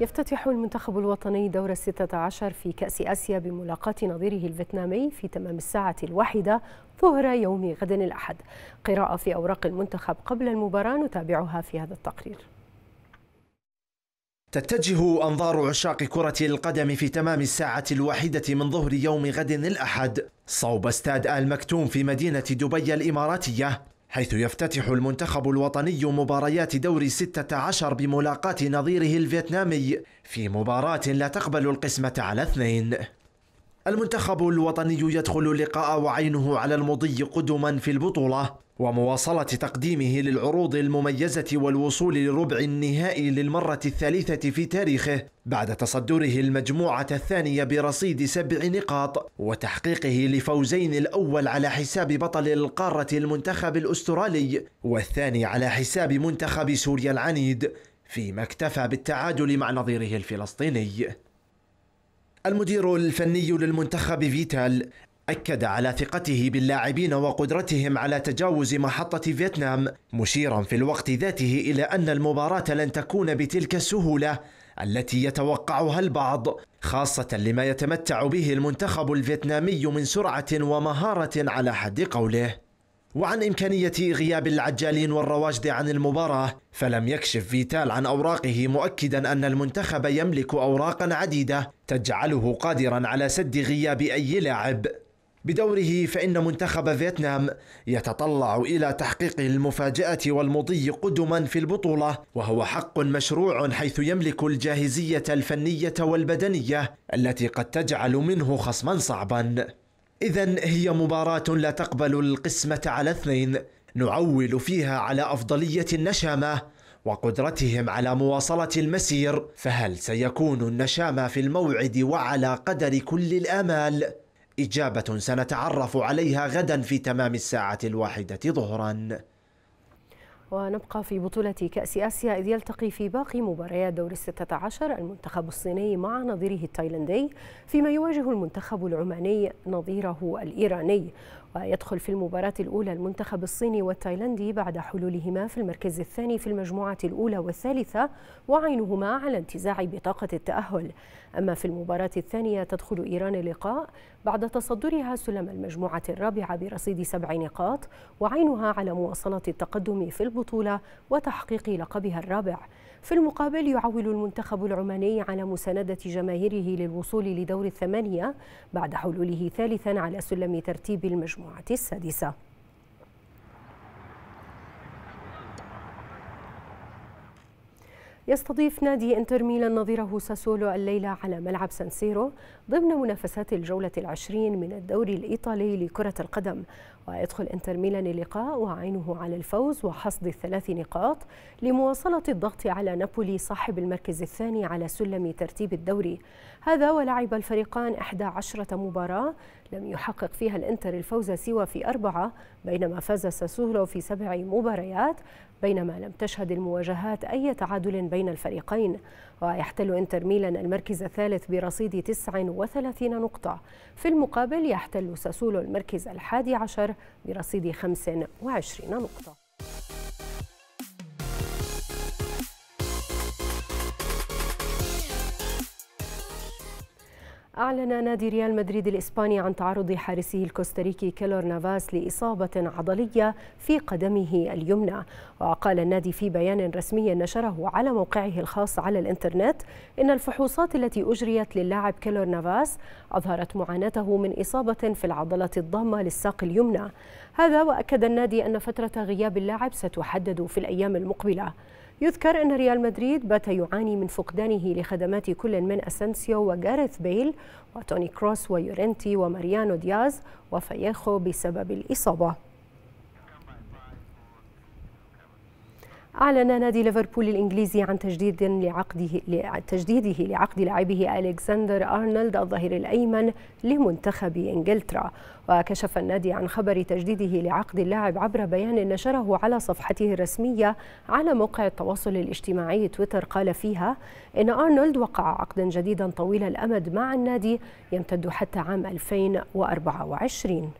يفتتح المنتخب الوطني دور الستة عشر في كأس آسيا بملاقاة نظيره الفيتنامي في تمام الساعة الواحدة ظهر يوم غد الأحد قراءة في أوراق المنتخب قبل المباراة نتابعها في هذا التقرير تتجه أنظار عشاق كرة القدم في تمام الساعة الواحدة من ظهر يوم غد الأحد صوب استاد آل مكتوم في مدينة دبي الإماراتية حيث يفتتح المنتخب الوطني مباريات دور 16 بملاقاة نظيره الفيتنامي في مباراة لا تقبل القسمة على اثنين المنتخب الوطني يدخل اللقاء وعينه على المضي قدما في البطولة ومواصلة تقديمه للعروض المميزة والوصول لربع النهائي للمرة الثالثة في تاريخه بعد تصدره المجموعة الثانية برصيد سبع نقاط وتحقيقه لفوزين الأول على حساب بطل القارة المنتخب الأسترالي والثاني على حساب منتخب سوريا العنيد فيما اكتفى بالتعادل مع نظيره الفلسطيني المدير الفني للمنتخب فيتال أكد على ثقته باللاعبين وقدرتهم على تجاوز محطة فيتنام مشيرا في الوقت ذاته إلى أن المباراة لن تكون بتلك السهولة التي يتوقعها البعض خاصة لما يتمتع به المنتخب الفيتنامي من سرعة ومهارة على حد قوله وعن إمكانية غياب العجالين والرواجد عن المباراة فلم يكشف فيتال عن أوراقه مؤكدا أن المنتخب يملك أوراقا عديدة تجعله قادرا على سد غياب أي لاعب بدوره فإن منتخب فيتنام يتطلع إلى تحقيق المفاجأة والمضي قدما في البطولة وهو حق مشروع حيث يملك الجاهزية الفنية والبدنية التي قد تجعل منه خصما صعبا إذا هي مباراة لا تقبل القسمة على اثنين نعول فيها على أفضلية النشامة وقدرتهم على مواصلة المسير فهل سيكون النشامة في الموعد وعلى قدر كل الآمال؟ إجابة سنتعرف عليها غدا في تمام الساعة الواحدة ظهرا ونبقى في بطولة كأس آسيا إذ يلتقي في باقي مباريات دور الستة عشر المنتخب الصيني مع نظيره التايلندي فيما يواجه المنتخب العماني نظيره الإيراني ويدخل في المباراة الأولى المنتخب الصيني والتايلندي بعد حلولهما في المركز الثاني في المجموعة الأولى والثالثة وعينهما على انتزاع بطاقة التأهل أما في المباراة الثانية تدخل إيران اللقاء بعد تصدرها سلم المجموعة الرابعة برصيد سبع نقاط وعينها على مواصلة التقدم في البطولة وتحقيق لقبها الرابع في المقابل يعول المنتخب العماني على مساندة جماهيره للوصول لدور الثمانية بعد حلوله ثالثا على سلم ترتيب المجموعة السادسة يستضيف نادي انتر ميلان نظيره ساسولو الليلة على ملعب سانسيرو ضمن منافسات الجولة العشرين من الدوري الإيطالي لكرة القدم ويدخل انتر ميلان اللقاء وعينه على الفوز وحصد الثلاث نقاط لمواصلة الضغط على نابولي صاحب المركز الثاني على سلم ترتيب الدوري هذا ولعب الفريقان 11 مباراة لم يحقق فيها الانتر الفوز سوى في أربعة بينما فاز ساسولو في سبع مباريات بينما لم تشهد المواجهات أي تعادل بين الفريقين ويحتل إنتر ميلان المركز الثالث برصيد 39 نقطة في المقابل يحتل ساسولو المركز الحادي عشر برصيد 25 نقطة أعلن نادي ريال مدريد الإسباني عن تعرض حارسه الكوستاريكي كيلور نافاس لإصابة عضلية في قدمه اليمنى وقال النادي في بيان رسمي نشره على موقعه الخاص على الإنترنت إن الفحوصات التي أجريت للاعب كيلور نافاس أظهرت معاناته من إصابة في العضلة الضامة للساق اليمنى هذا وأكد النادي أن فترة غياب اللاعب ستحدد في الأيام المقبلة يذكر أن ريال مدريد بات يعاني من فقدانه لخدمات كل من أسنسيو وجاريث بيل وتوني كروس ويورنتي وماريانو دياز وفياخو بسبب الإصابة أعلن نادي ليفربول الإنجليزي عن تجديد لعقده لتجديده لعقد لاعبه ألكسندر أرنولد الظهير الأيمن لمنتخب إنجلترا وكشف النادي عن خبر تجديده لعقد اللاعب عبر بيان نشره على صفحته الرسمية على موقع التواصل الاجتماعي تويتر قال فيها إن أرنولد وقع عقدا جديدا طويل الأمد مع النادي يمتد حتى عام 2024